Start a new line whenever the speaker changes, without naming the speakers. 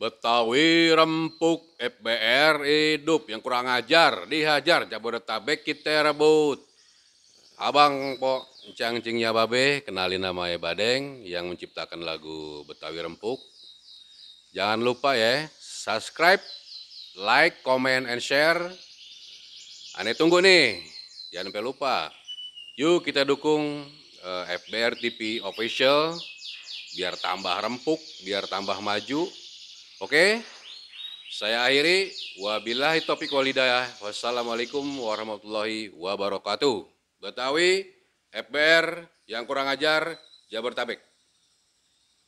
Betawi rempuk FBR hidup yang kurang ajar dihajar Jabodetabek kita rebut. Abang po Encang Cingnya Babe kenalin nama ya Badeng yang menciptakan lagu Betawi Rempuk. Jangan lupa ya subscribe, like, comment, and share. Aneh tunggu nih, jangan sampai lupa. Yuk kita dukung eh, FBR TV official biar tambah rempuk, biar tambah maju, Oke, saya akhiri. Wabillahi taufiq walidayah. Wassalamualaikum warahmatullahi wabarakatuh. Betawi, FBR, yang kurang ajar, Tabek.